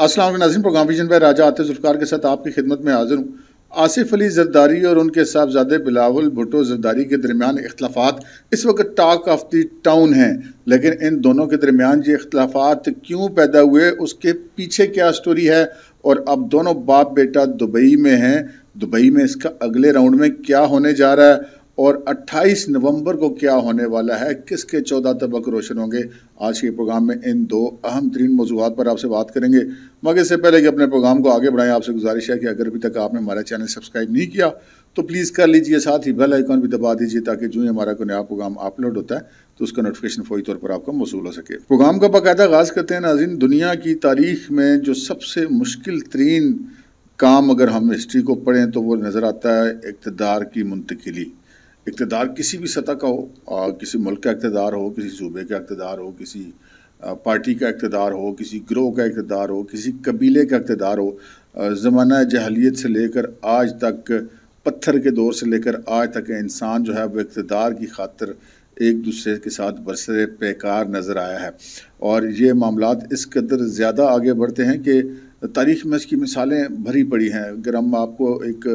असल Nazim programme vision भाई राजा आतिफ जुल्फ़ार के साथ आपकी खिदमत में हाजिर हूँ आसिफ अली जरदारी और उनके साहबजादे बिलावल भुटो जरदारी के दरमियान अख्तलाफा इस वक्त टाक ऑफ दी टाउन हैं लेकिन इन दोनों के दरमियान ये इख्लाफात क्यों पैदा हुए उसके पीछे क्या स्टोरी है और अब दोनों बाप बेटा दुबई में हैं दुबई में इसका अगले राउंड में क्या होने जा रहा है और 28 नवंबर को क्या होने वाला है किसके चौदह तबक रोशन होंगे आज के प्रोग्राम में इन दो अहम तरीन मौजूद पर आपसे बात करेंगे मगर इससे पहले कि अपने प्रोग्राम को आगे बढ़ाएं आपसे गुजारिश है कि अगर अभी तक आपने हमारा चैनल सब्सक्राइब नहीं किया तो प्लीज़ कर लीजिए साथ ही बेल आइकॉन भी दबा दीजिए ताकि जो ही हमारा कोई नया प्रोग्राम अपलोड होता है तो उसका नोटिफिकेशन फौरी तौर पर आपको मौसू हो सके प्रोग्राम का बाकायदा आगाज़ करते हैं नाजिन दुनिया की तारीख में जो सबसे मुश्किल तरीन काम अगर हम हिस्ट्री को पढ़ें तो वो नज़र आता है इकतदार की मुंतकली इकतदार किसी भी सतह का हो आ, किसी मुल्क का इकतदार हो किसी सूबे का इकतदार हो किसी आ, पार्टी का इकतदार हो किसी ग्रोह का इकतदार हो किसी कबीले का इकतदार हो ज़माना जहलीत से लेकर आज तक पत्थर के दौर से लेकर आज तक इंसान जो है वह इकतदार की खातर एक दूसरे के साथ बरसर पेकार नज़र आया है और ये मामला इस कदर ज़्यादा आगे बढ़ते हैं कि तारीख में इसकी मिसालें भरी पड़ी हैं अगर हम आपको एक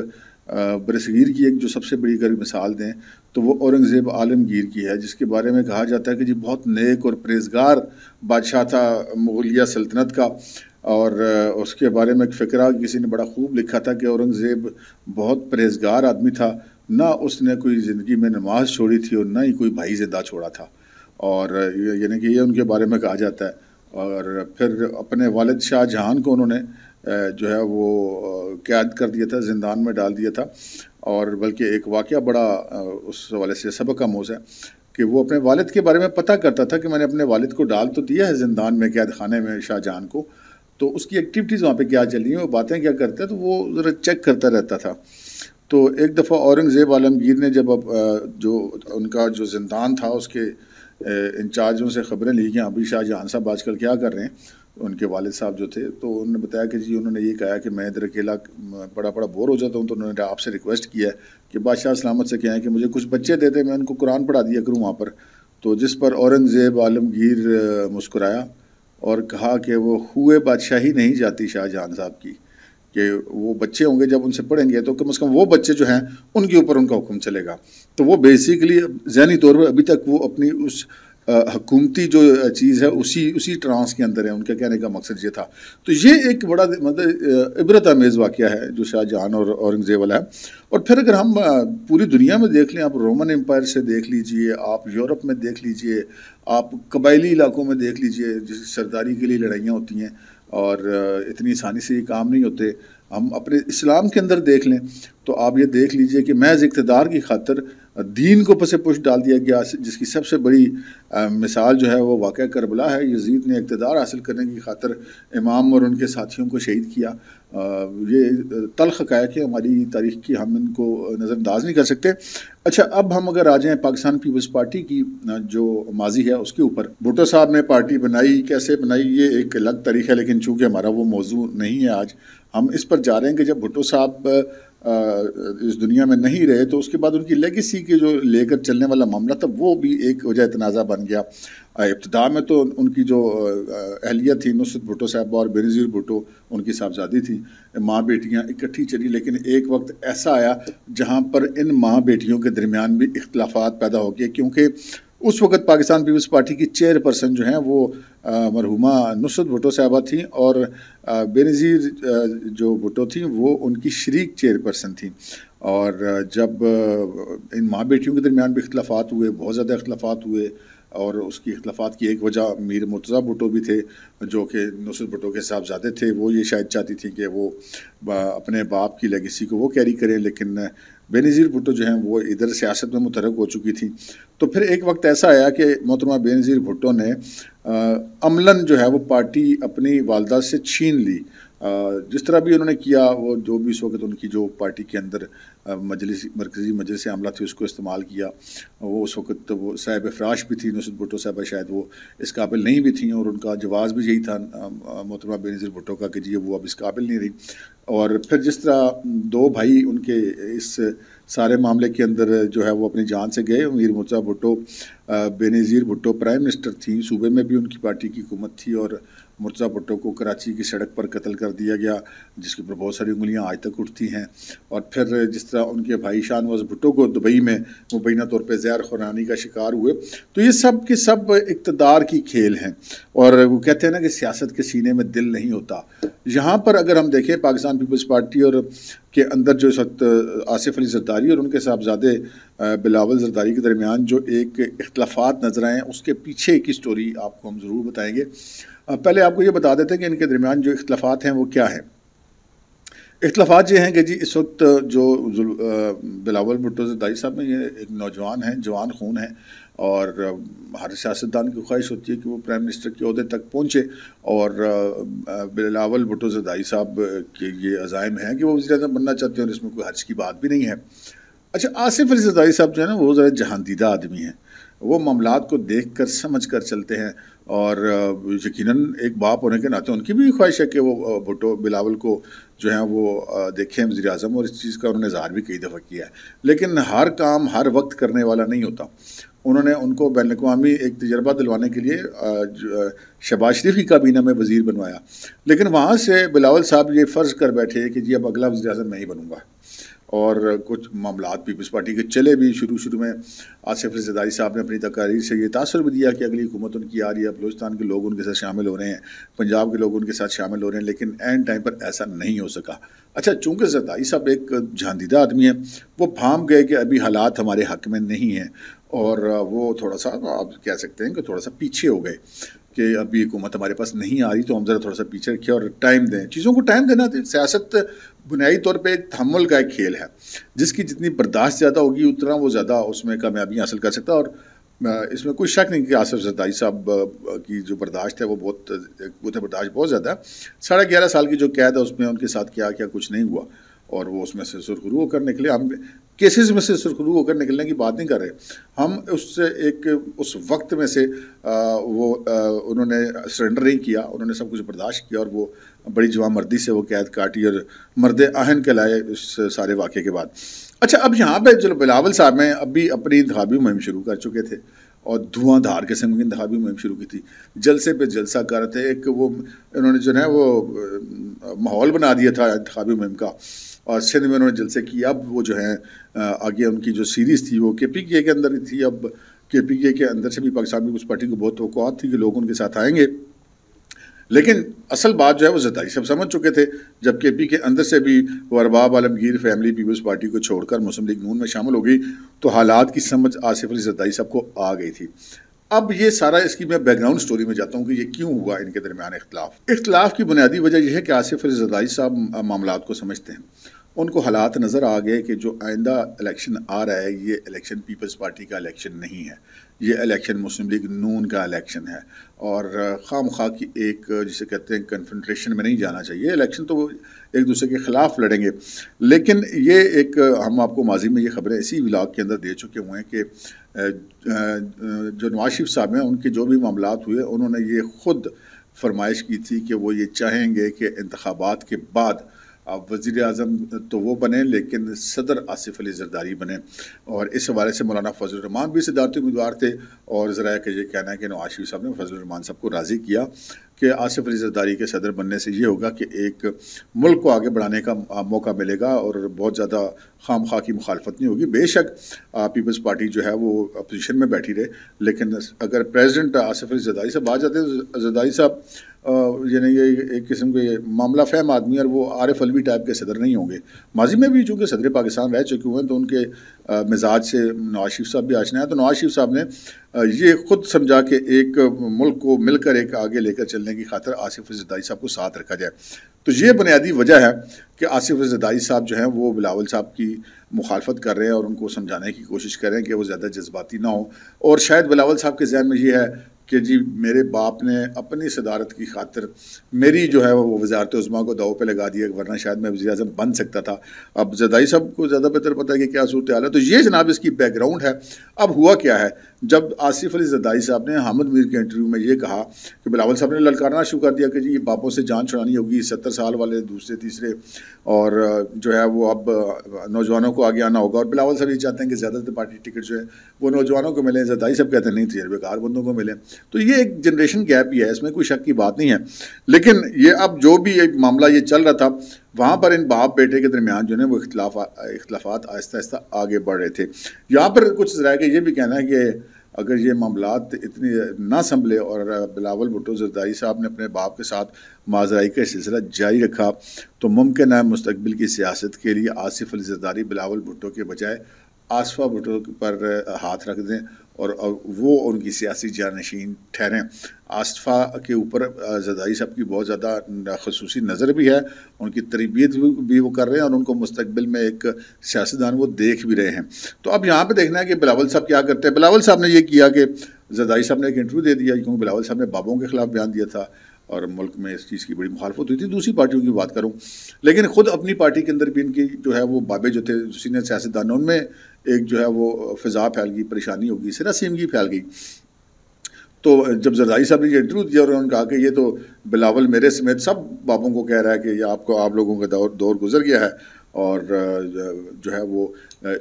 बरसगीर की एक जो सबसे बड़ी अगर मिसाल दें तो वो औरंगज़ेब आलमगीर की है जिसके बारे में कहा जाता है कि जी बहुत नेक और परहेजगार बादशाह था मुगलिया सल्तनत का और उसके बारे में एक फ़िक्रा किसी ने बड़ा खूब लिखा था कि औरंगज़ेब बहुत परहेजगार आदमी था ना उसने कोई ज़िंदगी में नमाज छोड़ी थी और ना ही कोई भाई जिंदा छोड़ा था और यानी कि ये उनके बारे में कहा जाता है और फिर अपने वालद शाह जहान को उन्होंने जो है वो कैद कर दिया था जिंदान में डाल दिया था और बल्कि एक वाक़ बड़ा उस हवाले से सबक मोज है कि वो अपने वालद के बारे में पता करता था कि मैंने अपने वालद को डाल तो दिया है जिंदान में कैद खाने में शाहजहान को तो उसकी एक्टिविटीज़ वहाँ पे क्या चल रही हैं वो बातें क्या करते हैं तो वो ज़रा चेक करता रहता था तो एक दफ़ा औरंगज़ेब आलमगीर ने जब अब जो उनका जो जिंदान था उसके इंचार्जों से ख़बरें ली कि हाँ, अभी शाहजहान साहब आजकल क्या कर रहे हैं उनके वालिद साहब जो थे तो उन्होंने बताया कि जी उन्होंने ये कहा कि मैं इधर अकेला बड़ा बड़ा बोर हो जाता हूँ तो उन्होंने आपसे रिक्वेस्ट किया है कि बादशाह सलामत से कहें कि मुझे कुछ बच्चे देते मैं उनको कुरान पढ़ा दिया करूँ वहाँ पर तो जिस पर औरंगज़ेब आलमगीर मुस्कुराया और कहा कि वो हुए बादशाह ही नहीं जाती शाहजहान साहब की कि वो बच्चे होंगे जब उनसे पढ़ेंगे तो कम से कम वो बच्चे जो हैं उनके ऊपर उनका हुक्म चलेगा तो वो बेसिकली जहनी तौर पर अभी तक वो अपनी उस हकूमती जो चीज़ है उसी उसी ट्रांस के अंदर है उनके कहने का मकसद ये था तो ये एक बड़ा मतलब इबरत आमेज़ वाक़ है जो शाहजहान और औरंगज़ेब वाला है और फिर अगर हम पूरी दुनिया में देख लें आप रोमन एम्पायर से देख लीजिए आप यूरोप में देख लीजिए आप कबायली इलाकों में देख लीजिए जैसे सरदारी के लिए लड़ाइयाँ होती हैं और इतनी आसानी से ये काम नहीं होते हम अपने इस्लाम के अंदर देख लें तो आप ये देख लीजिए कि महज इकतदार की खातर दीन को पसे पुश डाल दिया गया जिसकी सबसे बड़ी आ, मिसाल जो है वो वाक़ करबला है यजीद ने इकतदार हासिल करने की खातर इमाम और उनके साथियों को शहीद किया आ, ये तलख काया कि हमारी तारीख की हम इनको नज़रअंदाज नहीं कर सकते अच्छा अब हम अगर आ जाएँ पाकिस्तान पीपल्स पार्टी की जो माजी है उसके ऊपर भुटो साहब ने पार्टी बनाई कैसे बनाई ये एक अलग तारीख है लेकिन चूँकि हमारा वो मौजू नहीं है आज हम इस पर जा रहे हैं कि जब भुटो साहब इस दुनिया में नहीं रहे तो उसके बाद उनकी लेगेसी के जो लेकर चलने वाला मामला था वो भी एक वजह तनाज़ा बन गया इब्तदा में तो उनकी जो अहलियत थी नुसरत भुटो साहब और बेनज़ीर भुटो उनकी साहबजादी थी माँ बेटियाँ इकट्ठी चली लेकिन एक वक्त ऐसा आया जहाँ पर इन माँ बेटियों के दरमियान भी इख्लाफात पैदा हो गए क्योंकि उस वक्त पाकिस्तान पीपल्स पार्टी की चेयरपर्सन जो हैं वो मरहुमा नुसरत भुटो साहबा थी और बेनज़ीर जो भुटो थी वो उनकी शरीक चेयरपर्सन थी और जब इन माँ बेटियों के दरमियान भी अख्तलाफात हुए बहुत ज़्यादा अख्तलाफात हुए और उसकी अख्तलाफात की एक वजह मीर मुर्तज़ा भुटो भी थे जो कि नुसरत भुटो के साहबजादे थे वो ये शायद चाहती थी कि वो अपने बाप की लेगेसी को वो कैरी करें लेकिन बेनज़ीर भुट्टो जो हैं वो इधर सियासत में मुतरक हो चुकी थी तो फिर एक वक्त ऐसा आया कि मोहतरमा बेनज़ीर भुट्टो ने अमलन जो है वो पार्टी अपनी वालदा से छीन ली जिस तरह भी उन्होंने किया वो जो भी इस वक्त उनकी जो पार्टी के अंदर मजलिस मरकज़ी मजलिस अमला थी उसको इस्तेमाल किया वो उस वक्त वो साहब फराश भी थी नसर भुटो साहबा शायद वो इस काबिल नहीं भी थी और उनका जवाब भी यही था मोहतरमा नज़ीर भुटो का कि जी वो अब इस काबिल नहीं रही और फिर जिस तरह दो भाई उनके इस सारे मामले के अंदर जो है वो अपनी जान से गए मीर मुर्जा भुटो बेनज़ीर भुटो प्राइम मिनिस्टर थी सूबे में भी उनकी पार्टी की हुकूमत थी और मुर्जा भुट्टो को कराची की सड़क पर कत्ल कर दिया गया जिसके ऊपर बहुत सारी उंगलियां आज तक उठती हैं और फिर जिस तरह उनके भाई शाहनवाज भुट्टो को दुबई में मुबैना तौर पर जैर खुरानी का शिकार हुए तो ये सब के सब इकतदार की खेल हैं और वो कहते हैं ना कि सियासत के सीने में दिल नहीं होता यहाँ पर अगर हम देखें पाकिस्तान पीपल्स पार्टी और के अंदर जो आसिफ अली जरदारी और उनके साहबजादे बिलावल जरदारी के दरमियान जो एक अख्तलाफात नज़र आए उसके पीछे की स्टोरी आपको हम ज़रूर बताएँगे पहले आपको ये बता देते हैं कि इनके दरमियान जो इख्लाफात हैं वो क्या हैं इतलाफात ये हैं कि जी इस वक्त जो बिलावल भुट्टो जदाई साहब में ये एक नौजवान हैं जवान खून है और हर सियासतदान की ख्वाहिश होती है कि वो प्राइम मिनिस्टर के अहदे तक पहुँचे और बिलावल भुट्टो जदाई साहब के ये अजायम हैं कि वो वजी अजम बनना चाहते हैं और इसमें कोई हर्ज की बात भी नहीं है अच्छा आसिफ अली जदाई साहब जो है ना वो ज़रा जहानदीदा आदमी हैं वो मामला को देख कर समझ कर चलते हैं और यकीन एक बाप होने के नाते उनकी भी ख्वाहिश है कि वो भुटो बिलावल को जो है वो देखें वजी अजम और इस चीज़ का उन्होंने इजहार भी कई दफ़ा किया है लेकिन हर काम हर वक्त करने वाला नहीं होता उन्होंने उनको बैन अवी एक तजर्बा दिलवाने के लिए शबाज शरीफ की काबीना में वज़ी बनवाया लेकिन वहाँ से बिलावल साहब ये फ़र्ज़ कर बैठे कि जी अब अगला वजी अजम मैं ही बनूँगा और कुछ मामला पीपल्स पार्टी के चले भी शुरू शुरू में आसिफ रिजदारी साहब ने अपनी तकारीर से ये तासर भी दिया कि अगली हुकूमत उनकी आ रही है बलोचस्तान के लोग उनके साथ शामिल हो रहे हैं पंजाब के लोग उनके साथ शामिल हो रहे हैं लेकिन एंड टाइम पर ऐसा नहीं हो सका अच्छा चूँकि जदारी साहब एक जहानदीदा आदमी है वो भाम गए कि अभी हालात हमारे हक में नहीं हैं और वो थोड़ा सा आप कह सकते हैं कि थोड़ा सा पीछे हो गए कि अभी हुकूमत हमारे पास नहीं आ रही तो हम ज़रा थोड़ा सा पीछे रखें और टाइम दें चीज़ों को टाइम देना तो सियासत बुनियादी तौर एक थमल का एक खेल है जिसकी जितनी बर्दाश्त ज़्यादा होगी उतना वो ज़्यादा उसमें कामयाबी हासिल कर सकता है और इसमें कोई शक नहीं कि आसफ जदाई साहब की जो बर्दाश्त है वो बहुत वो तो बर्दाश्त बहुत ज़्यादा है साढ़े ग्यारह साल की जो कैद है उसमें उनके साथ क्या क्या कुछ नहीं हुआ और वो उसमें से सुरखरू करने के लिए हम केसेस में से सुरखरू होकर निकलने की बात नहीं कर रहे हम उससे एक उस वक्त में से आ, वो आ, उन्होंने सरेंडर नहीं किया उन्होंने सब कुछ बर्दाश्त किया और वो बड़ी जवा मर्दी से वो कैद काटी और मर्द आहन कहलाए उस सारे वाक़े के बाद अच्छा अब यहाँ पर जो बिलावल साहब हैं अभी अपनी इंतबी मुहिम शुरू कर चुके थे और धुआंधार किस्म की इंतबी मुहिम शुरू की थी जलसे पे जलसा कर रहे थे एक वो इन्होंने जो है वो माहौल बना दिया था इंतबी मुहिम का और सिंध में उन्होंने जलसे किए अब वो जो है आगे उनकी जो सीरीज़ थी वो के पी के अंदर थी अब के पी के अंदर से भी पाकिस्तान पीपल्स पार्टी को बहुत तो थी कि लोग उनके साथ आएंगे लेकिन असल बात जो है वो जताई सब समझ चुके थे जब के पी के अंदर से भी वो Arbab Alamgir family peoples party को छोड़कर मुस्लिम लीग नून में शामिल हो गई तो हालात की समझ आसिफ अली जदाई साहब को आ गई थी अब ये सारा इसकी मैं बैकग्राउंड स्टोरी में जाता हूँ कि ये क्यों हुआ इनके दरमियान इख्तलाफ इख्तलाफ की बुनियादी वजह यह है कि आसिफ अली जदाई साहब मामला को समझते हैं उनको हालात नज़र आ गए कि जो आइंदा इलेक्शन आ रहा है ये इलेक्शन पीपल्स पार्टी का इलेक्शन नहीं है ये इलेक्शन मुस्लिम लीग नून का इलेक्शन है और खाम खा की एक जिसे कहते हैं कन्फेंट्रेशन में नहीं जाना चाहिए इलेक्शन तो एक दूसरे के ख़िलाफ़ लड़ेंगे लेकिन ये एक हम आपको माजी में ये खबरें इसी ब्लाग के अंदर दे चुके हुए हैं कि जो नवाज शरीफ साहब हैं उनके जो भी मामला हुए उन्होंने ये खुद फरमाइश की थी कि वो ये चाहेंगे कि इंतबात के बाद अब वजीर अजम तो वो बने लेकिन सदर आसिफ अली जरदारी बने और इस हवाले से मौलाना फजलरहमान भी सिदारती उम्मीदवार थे और ज़रा का ये कहना है कि नवाज शरीफ साहब ने फजलरहमान साहब को राज़ी किया कि आसिफ अली जरदारी के सदर बनने से ये होगा कि एक मुल्क को आगे बढ़ाने का मौका मिलेगा और बहुत ज़्यादा खाम खा की मुखालफत नहीं होगी बेशक पीपल्स पार्टी जो है वो अपोजिशन में बैठी रहे लेकिन अगर प्रेजिडेंट आसिफ अली जरदारी साहब आ जाते तो जरदारी साहब यानी ये एक किस्म के मामला फहम आदमी और वो एफ अलवी टाइप के सदर नहीं होंगे माजी में भी चूँकि सदर पाकिस्तान रह चुके हुए हैं तो उनके मिजाज से नवाज शरीफ साहब भी आशना है तो नवाज शरीफ साहब ने ये ख़ुद समझा कि एक मुल्क को मिलकर एक आगे लेकर चलने की खातर आसिफ जदाई साहब को साथ रखा जाए तो ये बुनियादी वजह है कि आसिफ जदाई साहब जो हैं वो बिलावल साहब की मुखालफत कर रहे हैं और उनको समझाने की कोशिश कर रहे हैं कि वो ज़्यादा जज्बाती ना हो और शायद बिलावल साहब के जहन में ये है कि जी मेरे बाप ने अपनी सदारत की खातिर मेरी जो है वो वजारत उस्मा को दाव पे लगा दिया वरना शायद मैं वजी अजम बन सकता था अब जदाई साहब को ज़्यादा बेहतर पता है कि क्या सूरत हाल है तो ये जनाब इसकी बैकग्राउंड है अब हुआ क्या है जब आसिफ अली जदाई साहब ने हामद मीर के इंटरव्यू में ये कहा कि बिलावल साहब ने ललकारना शुरू कर दिया कि जी ये बापों से जान छुड़ानी होगी सत्तर साल वाले दूसरे तीसरे और जो है वो अब नौजवानों को आगे आना होगा और बिलावल साहब ये चाहते हैं कि ज़्यादातर पार्टी टिकट जो है वो नौजवानों को मिलें जदाई साहब कहते हैं नहीं तजर्बेकार बंदों को मिलें तो ये एक जनरेशन गैप ही है इसमें कोई शक की बात नहीं है लेकिन ये अब जो भी ये मामला ये चल रहा था वहाँ पर इन बाप बेटे के दरमियान जो है वो इख्तलाफ आहिस्ता आहिस्ता आगे बढ़ रहे थे यहाँ पर कुछ जरा का ये भी कहना है कि अगर ये मामला इतने ना संभले और बिलावल भुटो जरदारी साहब ने अपने बाप के साथ माजराई का सिलसिला जारी रखा तो मुमकिन है मुस्तबिल की सियासत के लिए आसिफ अली जरदारी बिलावल भुटो के बजाय आसफा भुटो पर हाथ रख दें और वो उनकी सियासी जानशीन ठहरें आस्फ़ा के ऊपर जदाई साहब की बहुत ज़्यादा खसूस नज़र भी है उनकी तरबियत भी वो कर रहे हैं और उनको मुस्तबिल में एक सियासतदान वो देख भी रहे हैं तो अब यहाँ पर देखना है कि बिलावल साहब क्या करते हैं बिलावल साहब ने यह किया कि जदाई साहब ने एक इंटरव्यू दे दिया क्योंकि बिलावल साहब ने बाबों के ख़िलाफ़ बयान दिया था और मुल्क में इस चीज़ की बड़ी मुखालफत हुई थी दूसरी पार्टियों की बात करूँ लेकिन ख़ुद अपनी पार्टी के अंदर भी इनकी जो है वो बाबे जो थे सीनियर सियासतदान उनमें एक जो है वो फिजा फैल गई परेशानी होगी सरासीमगी फैल गई तो जब जरदारी साहब ने ये इंटरव्यू दिया और उन्होंने कहा कि ये तो बिलावल मेरे समेत सब बाबों को कह रहा है कि ये आपको आप लोगों का दौर दौर गुजर गया है और जो है वो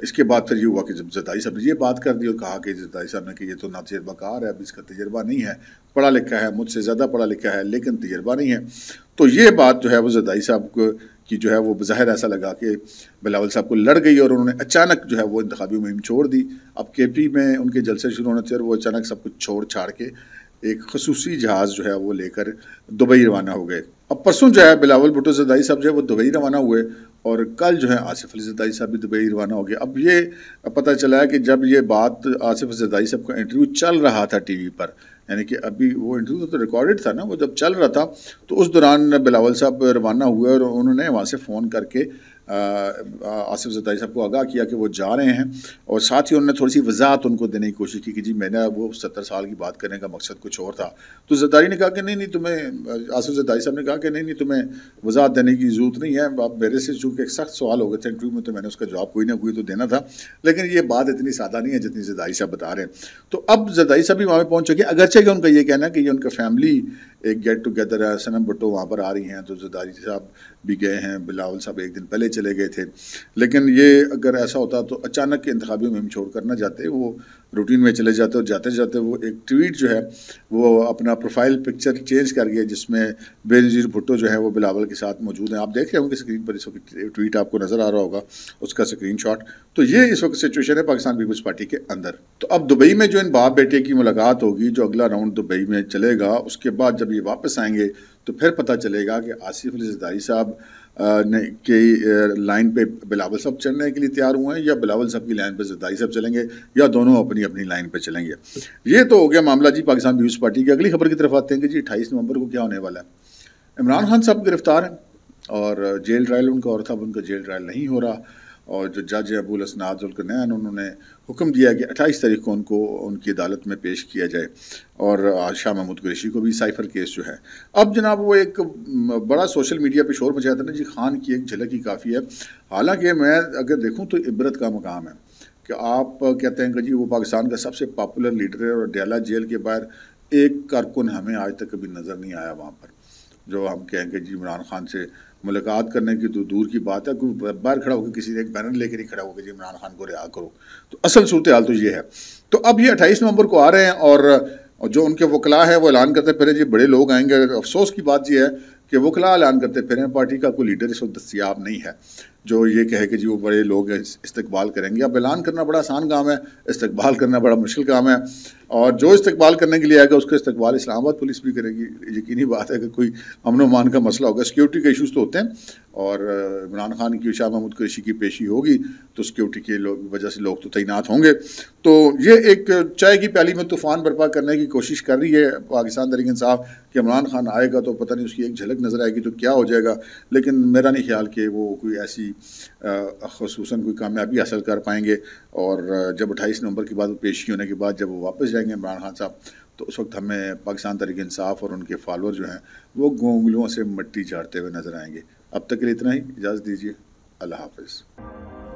इसके बाद फिर ये हुआ कि जब जदाई साहब ने ये बात कर दी और कहा कि जदाई साहब ने कि ये तो ना तजर्बाकार है अब इसका तजर्बा नहीं है पढ़ा लिखा है मुझसे ज़्यादा पढ़ा लिखा है लेकिन तजर्बा नहीं है तो ये बात जो है वो जदाई साहब को कि जो है वो बज़ाहिर ऐसा लगा कि बिलावल साहब को लड़ गई और उन्होंने अचानक जो है वो इंतबी मुहिम छोड़ दी अब के पी में उनके जलसे शुरू होने से वो अचानक सब कुछ छोड़ छाड़ के एक खसूसी जहाज़ जो है वो लेकर दुबई रवाना हो गए अब परसों जो है बिलावल भुटो जदाई साहब जो है वो दुबई रवाना हुए और कल जो है आसिफ अली जदाई साहब भी दुबई रवाना हो गया अब ये पता चला है कि जब ये बात आसिफ जदाई साहब का इंटरव्यू चल रहा था टी वी पर यानी कि अभी वो इंटरव्यू तो रिकॉर्डेड था ना वो जब चल रहा था तो उस दौरान बिलावल साहब रवाना हुए और उन्होंने वहाँ से फ़ोन करके आसिफ जदारी साहब को आगाह किया कि वो जा रहे हैं और साथ ही उन्होंने थोड़ी सी वजाहत उनको देने की कोशिश की कि जी मैंने वो सत्तर साल की बात करने का मकसद कुछ और था तो जदारी ने कहा कि नहीं नहीं तुम्हें आसिफ जदारी साहब ने कहा कि नहीं नहीं तुम्हें वजाहत देने की ज़रूरत नहीं है आप मेरे से चूँकि एक सख्त सवाल हो गए थे इंटरव्यू में तो मैंने उसका जवाब कोई ना कोई तो देना था लेकिन ये बात इतनी सादा नहीं है जितनी जदारी साहब बता रहे हैं तो अब जदारी साहब भी वहाँ पर पहुँच चुके हैं अगरचे कि उनका ये कहना है कि ये उनका फैमिली एक गेट टुगेदर है सनम भुट्टो वहाँ पर आ रही हैं तो जदारी साहब भी गए हैं बिलावल साहब एक दिन पहले चले गए थे लेकिन ये अगर ऐसा होता तो अचानक के इंतबी मुहिम छोड़ कर ना जाते वो रूटीन में चले जाते और जाते जाते वो एक ट्वीट जो है वो अपना प्रोफाइल पिक्चर चेंज कर गया जिसमें बेनजीर भुट्टो जो है वो बिलावल के साथ मौजूद हैं आप देख रहे होंगे स्क्रीन पर इस वक्त ट्वीट आपको नज़र आ रहा होगा उसका स्क्रीन तो ये इस वक्त सिचुएशन है पाकिस्तान पीपल्स पार्टी के अंदर तो अब दुबई में जो इन बाप बेटे की मुलाकात होगी जो अगला राउंड दुबई में चलेगा उसके बाद जब ये वापस आएंगे तो फिर पता चलेगा कि आसिफ अली जदारी साहब के लाइन पे बिलावल साहब चलने के लिए तैयार हुए हैं या बिलावल साहब की लाइन पे जदाई साहब चलेंगे या दोनों अपनी अपनी लाइन पे चलेंगे ये तो हो गया मामला जी पाकिस्तान पीपल्स पार्टी की अगली खबर की तरफ आते हैं कि जी अट्ठाईस नवंबर को क्या होने वाला है इमरान खान साहब गिरफ्तार हैं और जेल ट्रायल उनका और था उनका जेल ट्रायल नहीं हो रहा और जो जज अबूल असनाजुल नैन उन्होंने हुक्म दिया गया अट्ठाईस तारीख को उनको उनकी अदालत में पेश किया जाए और शाह महमूद कुरेशी को भी साइफर केस जो है अब जनाब वो एक बड़ा सोशल मीडिया पे शोर मचाया था ना जी खान की एक झलक ही काफ़ी है हालांकि मैं अगर देखूँ तो इबरत का मकाम है कि आप कहते हैं कि जी वो पाकिस्तान का सबसे पॉपुलर लीडर है और डेला जेल के बाहर एक कारकुन हमें आज तक कभी नज़र नहीं आया वहाँ पर जो हम कहेंगे जी इमरान खान से मुलाकात करने की तो दूर की बात है कोई बाहर खड़ा होकर किसी ने एक बैनर लेकर नहीं खड़ा होकर जी इमरान खान को रिहा करो तो असल सूरत हाल तो ये है तो अब ये अट्ठाईस नवंबर को आ रहे हैं और जो उनके वकला है वो ऐलान करते फिर जी बड़े लोग आएंगे अफसोस की बात यह है कि वकला ऐलान करते फिर पार्टी का कोई लीडर इस वक्त दस्तियाब नहीं है जो ये कहे कि जी वो बड़े लोग इस्तकबाल करेंगे अब ऐलान करना बड़ा आसान काम है इस्तकबाल करना बड़ा मुश्किल काम है और जो इस्तकबाल करने के लिए आएगा उसका इस्तकबाल इस्लामाबाद पुलिस भी करेगी यकीनी बात है कि कोई अमन वमान का मसला होगा सिक्योरिटी के इशूज़ तो होते हैं और इमरान खान की शाह महमूद कुरेशी की पेशी होगी तो सिक्योरिटी के वजह से लोग तो तैनात होंगे तो ये एक चाय की प्याली में तूफ़ान बर्पा करने की कोशिश कर रही है पाकिस्तान तरीके साहब कि इमरान खान आएगा तो पता नहीं उसकी एक झलक नज़र आएगी तो क्या हो जाएगा लेकिन मेरा नहीं ख्याल कि वो कोई ऐसी खसूस कोई कामयाबी हासिल कर पाएंगे और जब अट्ठाईस नवंबर के बाद पेशी होने के बाद जब वो वापस जाएंगे इमरान खान साहब तो उस वक्त हमें पाकिस्तान तरीके इंसाफ और उनके फॉलोअर जो हैं वो गोंगलों से मिट्टी झाड़ते हुए नज़र आएंगे अब तक के लिए इतना ही इजाज़त दीजिए अल्लाह हाफिज़